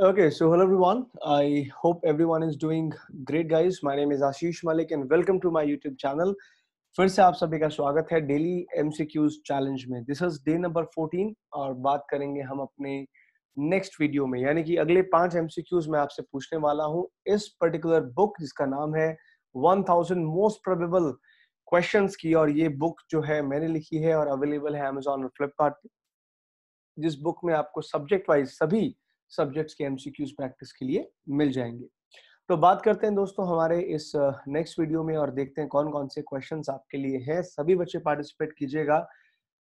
Okay, so hello everyone. I hope everyone is doing great, guys. My name is Ashish Malik and welcome to my YouTube channel. फिर से आप सभी का स्वागत है daily MCQs challenge में this is day number 14 और बात करेंगे हम अपने नेक्स्ट वीडियो में यानी कि अगले पांच एमसीक्यूज मैं आपसे पूछने वाला हूं इस पर्टिकुलर बुक जिसका नाम है 1000 मोस्ट प्रोबेबल क्वेश्चंस की और ये बुक जो है मैंने लिखी है और अवेलेबल है अमेजोन और फ्लिपकार्ट जिस बुक में आपको सब्जेक्ट वाइज सभी सब्जेक्ट्स के एमसीक्यूज प्रैक्टिस के लिए मिल जाएंगे तो बात करते हैं दोस्तों हमारे इस नेक्स्ट वीडियो में और देखते हैं कौन कौन से क्वेश्चंस आपके लिए हैं सभी बच्चे पार्टिसिपेट कीजिएगा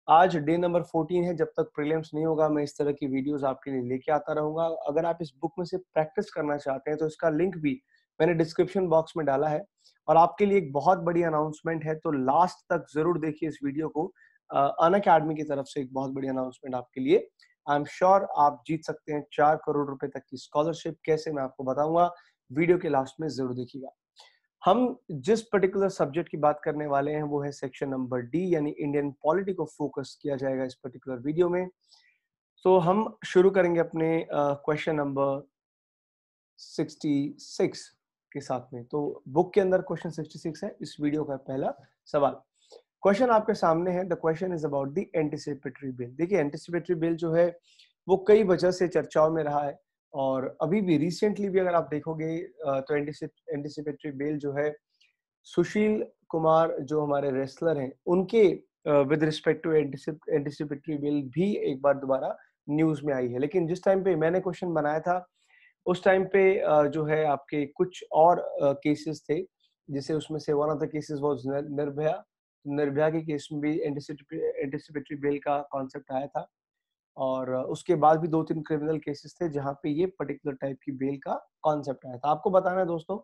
आज डे नंबर 14 है जब तक प्रीलिम्स नहीं होगा मैं इस तरह की वीडियोस आपके लिए लेके आता रहूंगा अगर आप इस बुक में से प्रैक्टिस करना चाहते हैं तो इसका लिंक भी मैंने डिस्क्रिप्शन बॉक्स में डाला है और आपके लिए एक बहुत बड़ी अनाउंसमेंट है तो लास्ट तक जरूर देखिए इस वीडियो को अन की तरफ से एक बहुत बड़ी अनाउंसमेंट आपके लिए आई एम श्योर आप जीत सकते हैं चार करोड़ रुपए तक की स्कॉलरशिप कैसे मैं आपको बताऊंगा वीडियो के लास्ट में जरूर देखिएगा हम जिस पर्टिकुलर सब्जेक्ट की बात करने वाले हैं वो है सेक्शन नंबर डी यानी इंडियन पॉलिटी को फोकस किया जाएगा इस पर्टिकुलर वीडियो में तो हम शुरू करेंगे अपने क्वेश्चन नंबर 66 के साथ में तो बुक के अंदर क्वेश्चन 66 है इस वीडियो का पहला सवाल क्वेश्चन आपके सामने है the question is about the anticipatory bail देखिए एंटीसिपेटरी बिल जो है वो कई वजह से चर्चाओं में रहा है और अभी भी रिसेंटली भी अगर आप देखोगे तो एंटीसिपेटरी बिल जो है सुशील कुमार जो हमारे रेसलर हैं उनके with respect to anticipatory bail भी एक बार दोबारा न्यूज में आई है लेकिन जिस टाइम पे मैंने क्वेश्चन बनाया था उस टाइम पे जो है आपके कुछ और केसेस थे जिसे उसमें से one of the cases was Nirbhaya Nirbhaya के केस में भी एंटीसिपेटरी बेल का कॉन्सेप्ट आया था और उसके बाद भी दो तीन क्रिमिनल केसेस थे जहां पे ये पर्टिकुलर टाइप की बेल का कॉन्सेप्ट आया था आपको बताना है दोस्तों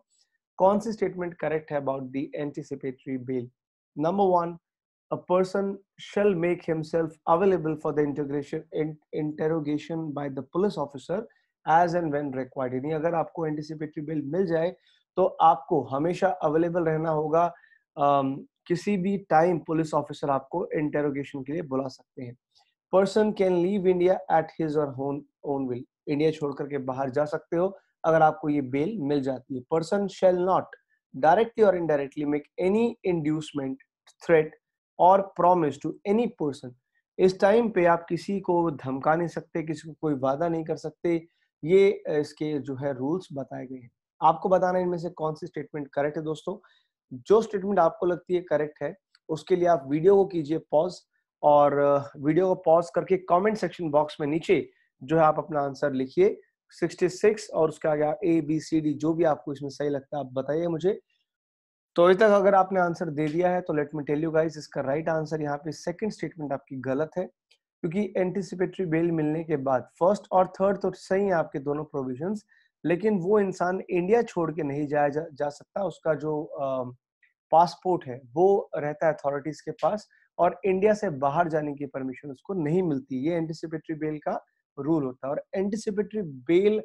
कौन सी स्टेटमेंट करेक्ट है about the anticipatory bail number one a person shall make himself available for the integration interrogation by the police officer as and when required यानी अगर आपको एंटीसिपेटरी बेल मिल जाए तो आपको हमेशा अवेलेबल रहना होगा किसी भी टाइम पुलिस ऑफिसर आपको इंटेरोगेशन के लिए बुला सकते हैं person can leave India at his or her own will India छोड़कर के बाहर जा सकते हो अगर आपको ये बेल मिल जाती है person shall not directly or indirectly make any inducement threat or promise to any person इस टाइम पे आप किसी को धमका नहीं सकते किसी को कोई वादा नहीं कर सकते ये इसके जो है रूल्स बताए गए हैं आपको बताना इनमें से कौन सी स्टेटमेंट करेक्ट है दोस्तों जो स्टेटमेंट आपको लगती है करेक्ट है उसके लिए आप वीडियो को कीजिए पॉज और वीडियो को पॉज करके कमेंट सेक्शन बॉक्स में नीचे जो है आप अपना आंसर लिखिए 66 और उसके आगे ए बी सी डी जो भी आपको इसमें सही लगता है आप बताइए मुझे तो अभी तक अगर आपने आंसर दे दिया है तो let me tell you guys इसका राइट right आंसर यहाँ पे सेकंड स्टेटमेंट आपकी गलत है क्योंकि एंटीसिपेटरी बेल मिलने के बाद फर्स्ट और थर्ड तो सही है आपके दोनों प्रोविजन लेकिन वो इंसान इंडिया छोड़ के नहीं जाया जा, जा सकता उसका जो पासपोर्ट है वो रहता है अथॉरिटीज के पास और इंडिया से बाहर जाने की परमिशन उसको नहीं मिलती ये एंटिसिपेटरी बेल का रूल होता है और एंटिसिपेटरी बेल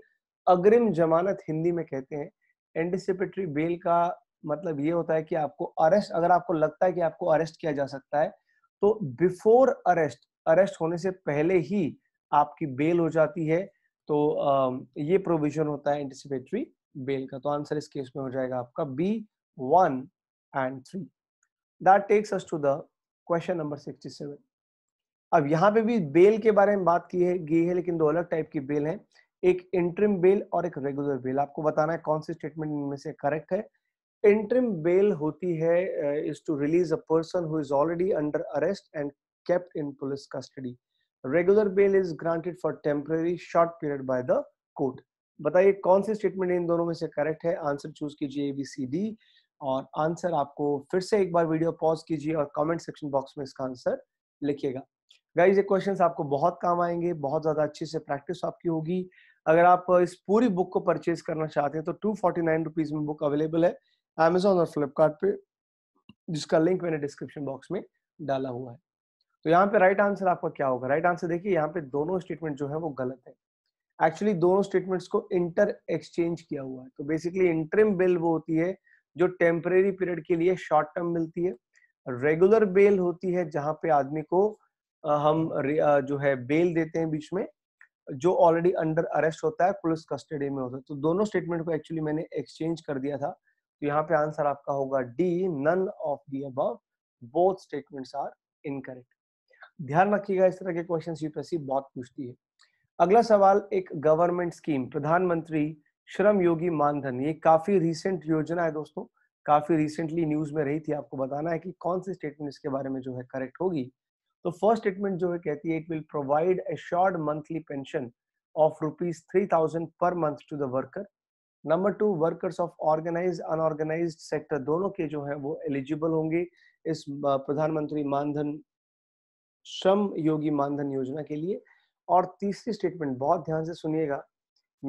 अग्रिम जमानत हिंदी में कहते हैं एंटिसिपेटरी बेल का मतलब ये होता है कि आपको अरेस्ट अगर आपको लगता है कि आपको अरेस्ट किया जा सकता है तो बिफोर अरेस्ट अरेस्ट होने से पहले ही आपकी बेल हो जाती है तो ये प्रोविजन होता है एंटीसिपेटरी बेल का तो आंसर इस केस में हो जाएगा आपका B one and three that takes us to the question number sixty seven अब यहाँ पे भी बेल के बारे में बात की है गई है लेकिन दो अलग टाइप की बेल है एक इंट्रिम बेल और एक रेगुलर बेल आपको बताना है कौन सी स्टेटमेंट इनमें से करेक्ट है इंट्रिम बेल होती है is to release a person who is already under arrest and kept in police custody regular bail is granted for temporary short period by the court बताइए कौन सी स्टेटमेंट इन दोनों में से correct है answer choose कीजिए A B C D और answer आपको फिर से एक बार वीडियो पॉज कीजिए और कमेंट सेक्शन बॉक्स में इसका आंसर लिखिएगा गाइज ये क्वेश्चंस आपको बहुत काम आएंगे बहुत ज़्यादा अच्छे से प्रैक्टिस आपकी होगी अगर आप इस पूरी बुक को परचेज करना चाहते हैं तो टू फोर्टी नाइन रुपीज में बुक अवेलेबल है अमेजोन और फ्लिपकार्ट जिसका लिंक मैंने डिस्क्रिप्शन बॉक्स में डाला हुआ है तो यहाँ पे राइट आंसर आपका क्या होगा राइट आंसर देखिए यहाँ पे दोनों स्टेटमेंट जो है वो गलत है एक्चुअली दोनों स्टेटमेंट्स को इंटर एक्सचेंज किया हुआ है तो बेसिकली इंटरिम बेल वो होती है जो टेम्परेरी पीरियड के लिए शॉर्ट टर्म मिलती है रेगुलर बेल होती है जहाँ पे आदमी को हम जो है बेल देते हैं बीच में जो ऑलरेडी अंडर अरेस्ट होता है पुलिस कस्टडी में होता है तो दोनों स्टेटमेंट को एक्चुअली मैंने एक्सचेंज कर दिया था तो यहाँ पे आंसर आपका होगा डी नन ऑफ दी अब बोथ स्टेटमेंट्स आर इनकरेक्ट ध्यान रखिएगा इस तरह के क्वेश्चन यूपीएससी बहुत पूछती है अगला सवाल एक गवर्नमेंट स्कीम प्रधानमंत्री श्रम योगी मानधन ये काफी रिसेंट योजना है दोस्तों काफी रिसेंटली न्यूज में रही थी आपको बताना है कि कौन सी स्टेटमेंट इसके बारे में जो है करेक्ट होगी तो फर्स्ट स्टेटमेंट जो है कहती है it will provide assured monthly pension of rupees three thousand per month to the worker number two workers of organise unorganise sector दोनों के जो है वो एलिजिबल होंगे इस प्रधानमंत्री मानधन श्रम योगी मानधन योजना के लिए और तीसरी स्टेटमेंट बहुत ध्यान से सुनिएगा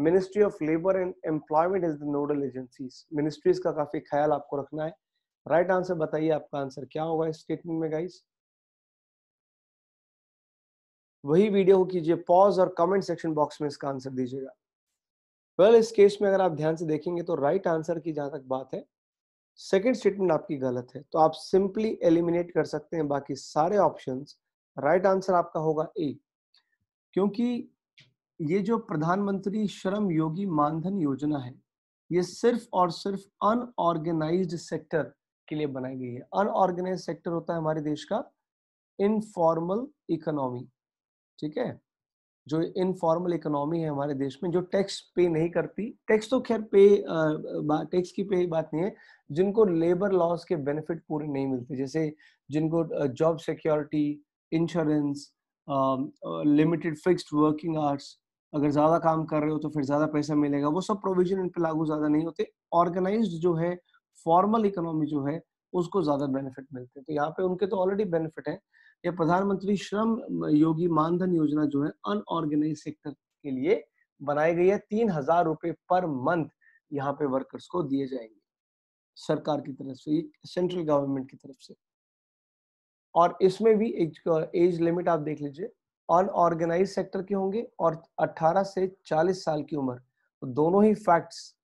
ministry of labour and employment is the nodal agencies ministries का काफी ख्याल आपको रखना है राइट right आंसर बताइए आपका आंसर क्या होगा इस स्टेटमेंट में गाइस वही वीडियो को कीजिए पॉज और कमेंट सेक्शन बॉक्स में इसका आंसर दीजिएगा वेल well, इस केस में अगर आप ध्यान से देखेंगे तो राइट right आंसर की जहां तक बात है सेकेंड स्टेटमेंट आपकी गलत है तो आप सिंपली एलिमिनेट कर सकते हैं बाकी सारे ऑप्शंस राइट right आंसर आपका होगा ए क्योंकि ये जो प्रधानमंत्री श्रम योगी मानधन योजना है ये सिर्फ और सिर्फ अनऑर्गेनाइज्ड सेक्टर के लिए बनाई गई है अनऑर्गेनाइज सेक्टर होता है हमारे देश का इनफॉर्मल इकोनॉमी ठीक है जो इनफॉर्मल इकोनॉमी है हमारे देश में जो टैक्स पे नहीं करती टैक्स तो खैर पे टैक्स की पे बात नहीं है जिनको लेबर लॉस के बेनिफिट पूरे नहीं मिलते जैसे जिनको job security insurance limited fixed working hours अगर ज़्यादा काम कर रहे हो तो फिर ज़्यादा पैसा मिलेगा वो सब प्रोविजन इन पर लागू ज़्यादा नहीं होते ऑर्गेनाइज जो है फॉर्मल इकोनॉमी जो है उसको ज़्यादा बेनिफिट मिलते हैं तो यहाँ पे उनके तो ऑलरेडी बेनिफिट है ये प्रधानमंत्री श्रम योगी मानधन योजना जो है अनऑर्गेनाइज सेक्टर के लिए बनाई गई है तीन हजार रुपये पर मंथ यहाँ पे वर्कर्स को दिए जाएंगे सरकार की तरफ से सेंट्रल गवर्नमेंट की तरफ से और इसमें भी एज, एज लिमिट आप देख लीजिए अनऑर्गेनाइज सेक्टर के होंगे और 18 से 40 साल की उम्र तो दोनों ही फैक्ट्स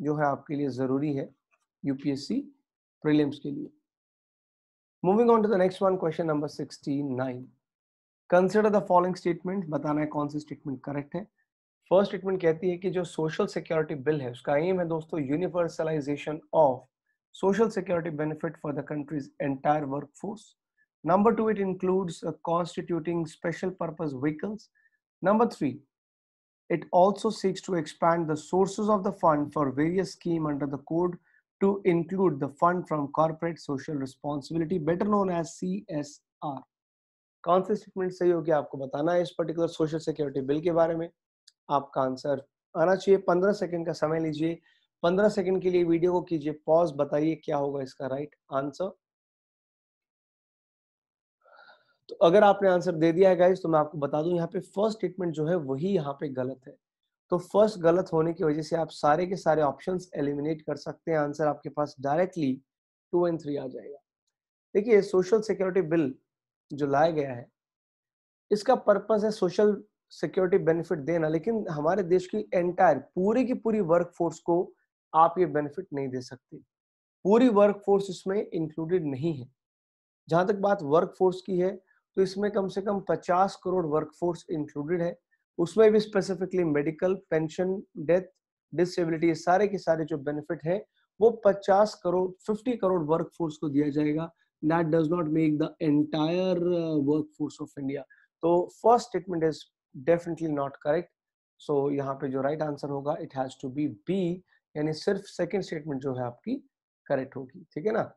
जो है आपके लिए जरूरी है यूपीएससी प्रीलिम्स के लिए moving on to the next one question number 69 consider the following statement बताना है कौन सी स्टेटमेंट करेक्ट है फर्स्ट स्टेटमेंट कहती है कि जो सोशल सिक्योरिटी बिल है उसका एम है दोस्तों universalisation of social security benefit for the country's entire workforce Number two, it includes uh, constituting special purpose vehicles. Number three, it also seeks to expand the sources of the fund for various scheme under the code to include the fund from corporate social responsibility, better known as CSR. कौन से statement सही होगी आपको बताना है इस particular social security bill के बारे में आपका आंसर आना चाहिए पंद्रह सेकंड का समय लीजिए पंद्रह सेकंड के लिए वीडियो को कीजिए पॉज बताइए क्या होगा इसका राइट right आंसर तो अगर आपने आंसर दे दिया है गाइज तो मैं आपको बता दूं यहाँ पे फर्स्ट स्टेटमेंट जो है वही यहाँ पे गलत है तो फर्स्ट गलत होने की वजह से आप सारे के सारे ऑप्शन एलिमिनेट कर सकते हैं आंसर आपके पास डायरेक्टली टू एंड थ्री आ जाएगा देखिए सोशल सिक्योरिटी बिल जो लाया गया है इसका पर्पज है सोशल सिक्योरिटी बेनिफिट देना लेकिन हमारे देश की एंटायर पूरी की पूरी वर्क फोर्स को आप ये बेनिफिट नहीं दे सकते पूरी वर्क फोर्स इसमें इंक्लूडेड नहीं है जहां तक बात वर्क फोर्स की है तो इसमें कम से कम 50 करोड़ वर्कफोर्स इंक्लूडेड है उसमें भी specifically medical pension death disability सारे के सारे जो बेनिफिट है वो 50 करोड़ 50 करोड़ वर्कफोर्स को दिया जाएगा that does not make the entire workforce of India तो first statement is definitely not correct so यहाँ पे जो राइट right आंसर होगा it has to be B यानी सिर्फ सेकेंड स्टेटमेंट जो है आपकी करेक्ट होगी ठीक है ना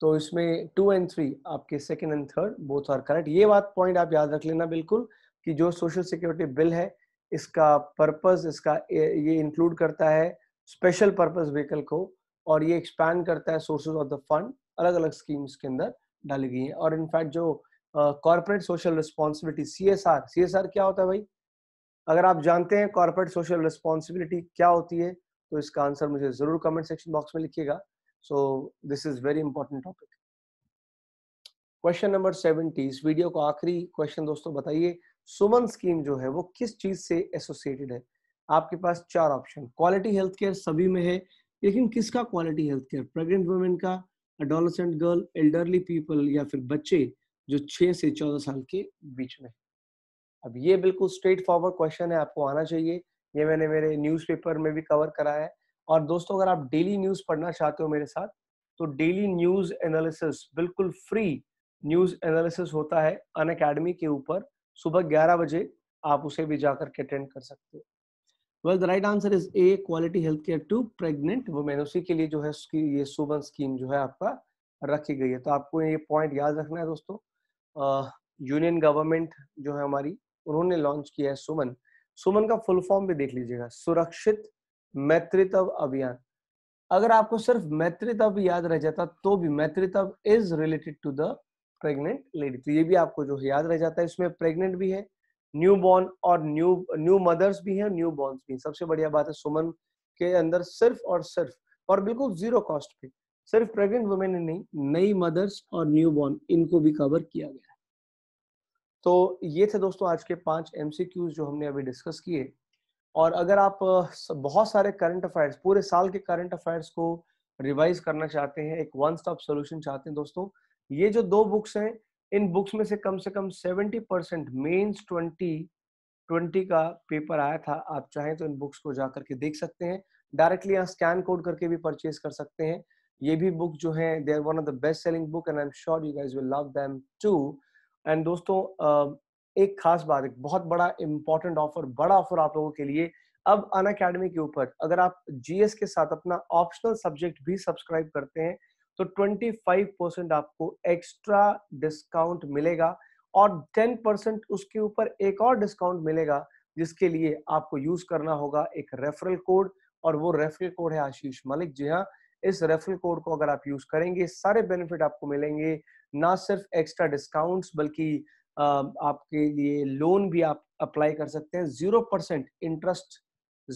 तो इसमें टू एंड थ्री आपके second and third both are correct ये बात पॉइंट आप याद रख लेना बिल्कुल कि जो सोशल सिक्योरिटी बिल है इसका पर्पस इसका ये इंक्लूड करता है स्पेशल पर्पस व्हीकल को और ये एक्सपैंड करता है सोर्सेज ऑफ द फंड अलग अलग स्कीम्स के अंदर डाली गई है और इनफैक्ट जो corporate social responsibility C S R C S R क्या होता है भाई अगर आप जानते हैं कॉर्पोरेट सोशल रिस्पॉन्सिबिलिटी क्या होती है तो इसका आंसर मुझे ज़रूर कमेंट सेक्शन बॉक्स में लिखिएगा so this is very important topic question number 70 इस वीडियो का आखिरी क्वेश्चन दोस्तों बताइए सुमन स्कीम जो है वो किस चीज से एसोसिएटेड है आपके पास चार ऑप्शन क्वालिटी हेल्थ केयर सभी में है लेकिन किसका quality health care pregnant women का एडोलसेंट गर्ल एल्डरली पीपल या फिर बच्चे जो छह से चौदह साल के बीच में अब ये बिल्कुल स्ट्रेट फॉरवर्ड क्वेश्चन है आपको आना चाहिए ये मैंने मेरे न्यूज़पेपर में भी कवर करा है और दोस्तों अगर आप डेली न्यूज पढ़ना चाहते हो मेरे साथ तो डेली न्यूज एनालिसिस बिल्कुल फ्री न्यूज एनालिसिस होता है अन अकेडमी के ऊपर सुबह ग्यारह बजे आप उसे भी जाकर के अटेंड कर सकते हो well the right answer is A quality health care to pregnant women उसी के लिए जो है ये सुबन स्कीम जो है आपका रखी गई है तो आपको ये पॉइंट याद रखना है दोस्तों यूनियन गवर्नमेंट जो है हमारी उन्होंने लॉन्च किया है सुमन सुमन का फुल फॉर्म भी देख लीजिएगा सुरक्षित मैत्रितव अभियान अगर आपको सिर्फ मैत्रितव याद रह जाता तो भी मैत्रितव is related to the pregnant lady तो ये भी आपको जो याद रह जाता है इसमें प्रेग्नेंट भी है न्यू बॉर्न और न्यू न्यू मदर्स भी हैं न्यू बॉर्न भी सबसे बढ़िया बात है सुमन के अंदर सिर्फ और सिर्फ और बिल्कुल जीरो कॉस्ट पे सिर्फ प्रेग्नेंट वुमेन ने नहीं नई मदर्स और न्यू बॉर्न इनको भी कवर किया गया तो ये थे दोस्तों आज के पांच एमसीक्यूज जो हमने अभी डिस्कस किए और अगर आप बहुत सारे करंट अफेयर्स पूरे साल के करंट अफेयर्स को रिवाइज करना चाहते हैं एक वन स्टॉप सोल्यूशन चाहते हैं दोस्तों ये जो दो बुक्स हैं इन बुक्स में से कम से कम 70 परसेंट मेन्स ट्वेंटी ट्वेंटी का पेपर आया था आप चाहें तो इन बुक्स को जा करके देख सकते हैं डायरेक्टली यहाँ स्कैन कोड करके भी परचेज कर सकते हैं ये भी बुक जो है they are one of the best selling book and I am sure you guys will love them too and दोस्तों एक खास बात एक बहुत बड़ा इंपॉर्टेंट ऑफर बड़ा ऑफर आप लोगों के लिए अब अन अकेडमी के ऊपर अगर आप जीएस के साथ अपना ऑप्शनल सब्जेक्ट भी सब्सक्राइब करते हैं तो 25 परसेंट आपको एक्स्ट्रा डिस्काउंट मिलेगा और 10 परसेंट उसके ऊपर एक और डिस्काउंट मिलेगा जिसके लिए आपको यूज करना होगा एक रेफरल कोड और वो रेफरल कोड है आशीष मलिक जी हाँ इस रेफरल कोड को अगर आप यूज करेंगे सारे बेनिफिट आपको मिलेंगे ना सिर्फ एक्स्ट्रा डिस्काउंट्स बल्कि आपके लिए लोन भी आप अप्लाई कर सकते हैं zero percent interest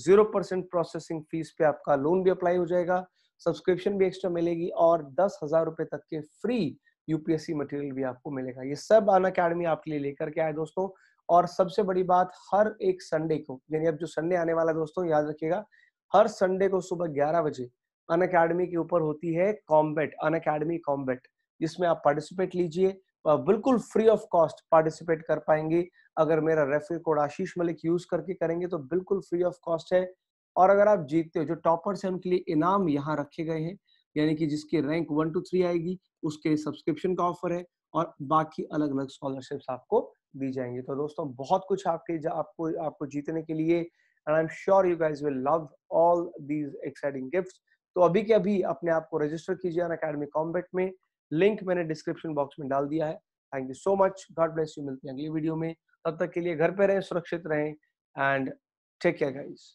zero percent processing fees पे आपका लोन भी अप्लाई हो जाएगा सब्सक्रिप्शन भी एक्स्ट्रा मिलेगी और दस हजार रुपए तक के फ्री यूपीएससी मटेरियल भी आपको मिलेगा ये सब अन अकेडमी आपके लिए लेकर के आए दोस्तों और सबसे बड़ी बात हर एक संडे को यानी अब जो संडे आने वाला दोस्तों याद रखिएगा हर संडे को सुबह ग्यारह बजे अन अकेडमी के ऊपर होती है कॉम्बेट अन अकेडमी कॉम्बेट जिसमें आप पार्टिसिपेट लीजिए बिल्कुल फ्री ऑफ कॉस्ट पार्टिसिपेट कर पाएंगे अगर मेरा refer code Ashish Malik use करके करेंगे तो बिल्कुल फ्री ऑफ कॉस्ट है और अगर आप जीतते हो जो टॉपर्स हैं उनके लिए इनाम यहाँ रखे गए हैं यानी कि जिसकी रैंक वन टू थ्री आएगी उसके सब्सक्रिप्शन का ऑफर है और बाकी अलग अलग स्कॉलरशिप्स आपको दी जाएंगे तो दोस्तों बहुत कुछ आपके आपको आपको जीतने के लिए and I am sure you guys will love all these exciting gift तो अभी के अभी अपने आप को रजिस्टर कीजिए अन अकेडमी कॉम्बेट में लिंक मैंने डिस्क्रिप्शन बॉक्स में डाल दिया है thank you so much God bless you मिलते हैं अगली वीडियो में तब तक के लिए घर पे रहें सुरक्षित रहें एंड टेक केयर गाइज